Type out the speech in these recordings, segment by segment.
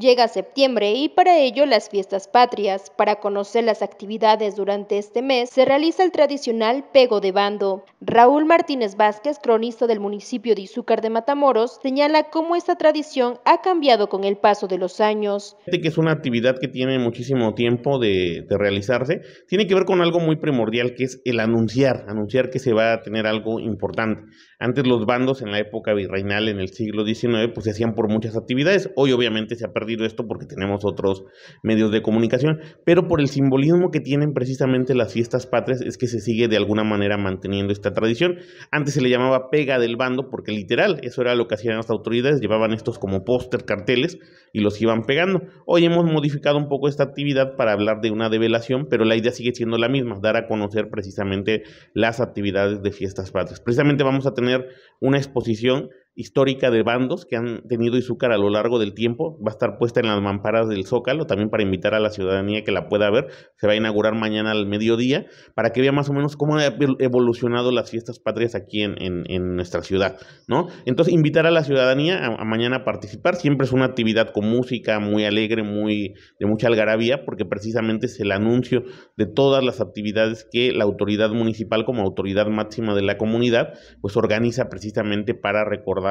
Llega septiembre y para ello las fiestas patrias. Para conocer las actividades durante este mes se realiza el tradicional pego de bando. Raúl Martínez Vázquez, cronista del municipio de Izúcar de Matamoros, señala cómo esta tradición ha cambiado con el paso de los años. Que es una actividad que tiene muchísimo tiempo de, realizarse. Tiene que ver con algo muy primordial que es el anunciar, anunciar que se va a tener algo importante. Antes los bandos en la época virreinal en el siglo XIX pues se hacían por muchas actividades. Hoy obviamente se ha perdido esto porque tenemos otros medios de comunicación, pero por el simbolismo que tienen precisamente las fiestas patrias es que se sigue de alguna manera manteniendo esta tradición. Antes se le llamaba pega del bando porque literal, eso era lo que hacían las autoridades, llevaban estos como póster, carteles y los iban pegando. Hoy hemos modificado un poco esta actividad para hablar de una develación, pero la idea sigue siendo la misma, dar a conocer precisamente las actividades de fiestas patrias. Precisamente vamos a tener una exposición histórica de bandos que han tenido Izúcar a lo largo del tiempo. Va a estar puesta en las mamparas del Zócalo, también para invitar a la ciudadanía que la pueda ver. Se va a inaugurar mañana al mediodía para que vea más o menos cómo han evolucionado las fiestas patrias aquí en, nuestra ciudad, ¿no? Entonces, invitar a la ciudadanía a, a, mañana a participar. Siempre es una actividad con música, muy alegre, muy de mucha algarabía, porque precisamente es el anuncio de todas las actividades que la autoridad municipal como autoridad máxima de la comunidad, pues organiza precisamente para recordar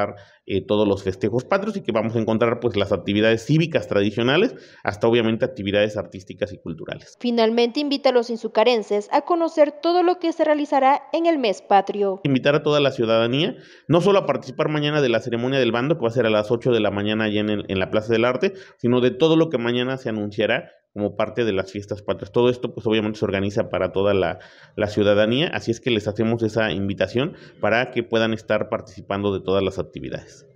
eh, todos los festejos patrios y que vamos a encontrar pues las actividades cívicas tradicionales hasta obviamente actividades artísticas y culturales. Finalmente invita a los insucarenses a conocer todo lo que se realizará en el mes patrio. Invitar a toda la ciudadanía no solo a participar mañana de la ceremonia del bando que va a ser a las 8 de la mañana allá en, en la Plaza del Arte, sino de todo lo que mañana se anunciará como parte de las fiestas patrias. Todo esto, pues obviamente se organiza para toda la, la, ciudadanía, así es que les hacemos esa invitación para que puedan estar participando de todas las actividades.